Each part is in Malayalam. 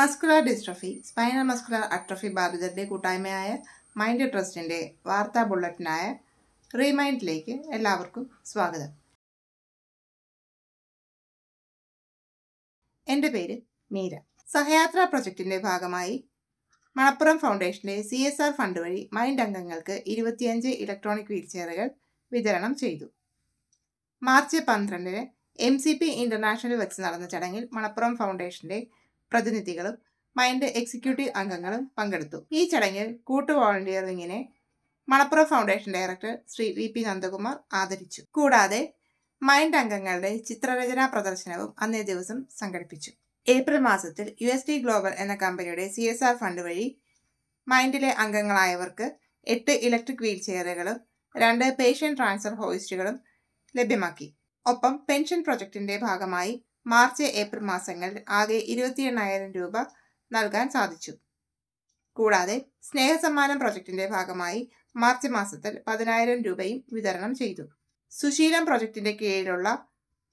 muscular dystrophy spinal muscular atrophy ബാധിതരുടെ കൂട്ടായ്മയായ മൈൻഡ് ട്രസ്റ്റിൻ്റെ വാർത്താ ബുള്ളറ്റിനായ റീമൈൻഡിലേക്ക് എല്ലാവർക്കും സ്വാഗതം എൻ്റെ പേര് മീര സഹയാത്ര പ്രൊജക്റ്റിൻ്റെ ഭാഗമായി മണപ്പുറം ഫൗണ്ടേഷൻ്റെ സി എസ് ആർ ഫണ്ട് വഴി മൈൻഡ് അംഗങ്ങൾക്ക് ഇരുപത്തിയഞ്ച് ഇലക്ട്രോണിക് വീൽചെയറുകൾ വിതരണം ചെയ്തു മാർച്ച് പന്ത്രണ്ടിന് എം സി പി ഇൻ്റർനാഷണൽ വെച്ച് നടന്ന ചടങ്ങിൽ മണപ്പുറം ഫൗണ്ടേഷൻ്റെ പ്രതിനിധികളും മൈൻഡ് എക്സിക്യൂട്ടീവ് അംഗങ്ങളും പങ്കെടുത്തു ഈ ചടങ്ങിൽ കൂട്ടു വോളണ്ടിയറിങ്ങിനെ Manappuram foundation director Shri V P Nandakumar ആദരിച്ചു കൂടാതെ മൈൻഡ് അംഗങ്ങളുടെ ചിത്രരചനാ പ്രദർശനവും അന്നേ ദിവസം സംഘടിപ്പിച്ചു ഏപ്രിൽ മാസത്തിൽ യു എസ് ഡി ഗ്ലോബൽ എന്ന കമ്പനിയുടെ സി എസ് ആർ ഫണ്ട് വഴി മൈൻഡിലെ അംഗങ്ങളായവർക്ക് എട്ട് ഇലക്ട്രിക് വീൽ ചെയറുകളും രണ്ട് പേഷ്യൻ ട്രാൻസ്ഫർ ഹോയിസ്റ്റുകളും ലഭ്യമാക്കി ഒപ്പം പെൻഷൻ പ്രൊജക്ടിന്റെ ഭാഗമായി മാർച്ച് ഏപ്രിൽ മാസങ്ങളിൽ ആകെ എണ്ണായിരം രൂപ നൽകാൻ സാധിച്ചു കൂടാതെ സ്നേഹസമ്മാനം പ്രൊജക്ടിന്റെ ഭാഗമായി മാർച്ച് മാസത്തിൽ പതിനായിരം രൂപയും വിതരണം ചെയ്തു സുശീലം പ്രൊജക്ടിന്റെ കീഴിലുള്ള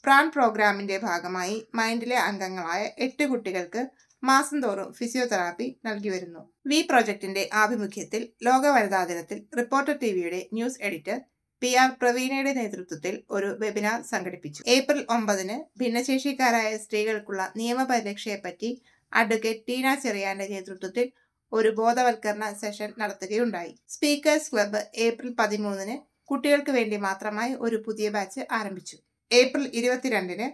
പ്രാൺ പ്രോഗ്രാമിന്റെ ഭാഗമായി മൈൻഡിലെ അംഗങ്ങളായ എട്ട് കുട്ടികൾക്ക് മാസം തോറും ഫിസിയോതെറാപ്പി നൽകി വരുന്നു വി പ്രൊജക്ടിന്റെ ആഭിമുഖ്യത്തിൽ ലോക വനിതാ ദിനത്തിൽ റിപ്പോർട്ടർ ടിവിയുടെ ന്യൂസ് എഡിറ്റർ പി ആർ പ്രവീണയുടെ നേതൃത്വത്തിൽ ഒരു വെബിനാർ സംഘടിപ്പിച്ചു ഏപ്രിൽ ഒമ്പതിന് ഭിന്നശേഷിക്കാരായ സ്ത്രീകൾക്കുള്ള നിയമപരിരക്ഷയെപ്പറ്റി അഡ്വക്കേറ്റ് ടീന ചെറിയാന്റെ നേതൃത്വത്തിൽ ഒരു ബോധവൽക്കരണ സെഷൻ നടത്തുകയുണ്ടായി സ്പീക്കേഴ്സ് ക്ലബ്ബ് ഏപ്രിൽ പതിമൂന്നിന് കുട്ടികൾക്ക് വേണ്ടി മാത്രമായി ഒരു പുതിയ ബാച്ച് ആരംഭിച്ചു ഏപ്രിൽ ഇരുപത്തിരണ്ടിന്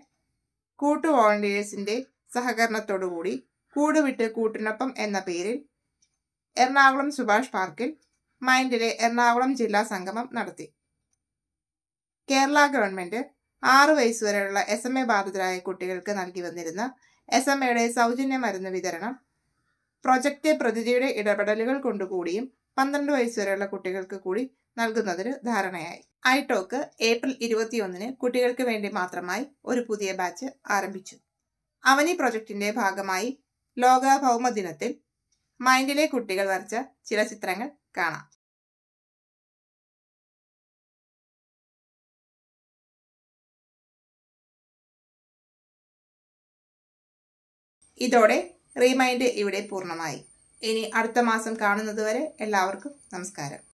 കൂട്ടു വോളണ്ടിയേഴ്സിന്റെ സഹകരണത്തോടുകൂടി കൂടുവിട്ട് കൂട്ടിനൊപ്പം എന്ന പേരിൽ എറണാകുളം സുഭാഷ് പാർക്കിൽ മൈൻഡിലെ എറണാകുളം ജില്ലാ സംഗമം നടത്തി കേരള ഗവൺമെന്റ് ആറു വയസ്സുവരെയുള്ള എസ് എം എ ബാധിതരായ കുട്ടികൾക്ക് നൽകി വന്നിരുന്ന എസ് എം എയുടെ സൗജന്യ മരുന്ന് വിതരണം പ്രൊജക്റ്റ് പ്രതിജിയുടെ ഇടപെടലുകൾ കൊണ്ടുകൂടിയും പന്ത്രണ്ട് വയസ്സുവരെയുള്ള കുട്ടികൾക്ക് കൂടി നൽകുന്നതിന് ധാരണയായി ഐടോക്ക് ഏപ്രിൽ ഇരുപത്തിയൊന്നിന് കുട്ടികൾക്ക് വേണ്ടി മാത്രമായി ഒരു പുതിയ ബാച്ച് ആരംഭിച്ചു അവനി പ്രൊജക്ടിന്റെ ഭാഗമായി ലോക ഭൗമ ദിനത്തിൽ മൈൻഡിലെ കുട്ടികൾ വരച്ച ചില ചിത്രങ്ങൾ കാണാം ഇതോടെ റിമൈൻഡ് ഇവിടെ പൂർണ്ണമായി ഇനി അടുത്ത മാസം കാണുന്നതുവരെ എല്ലാവർക്കും നമസ്കാരം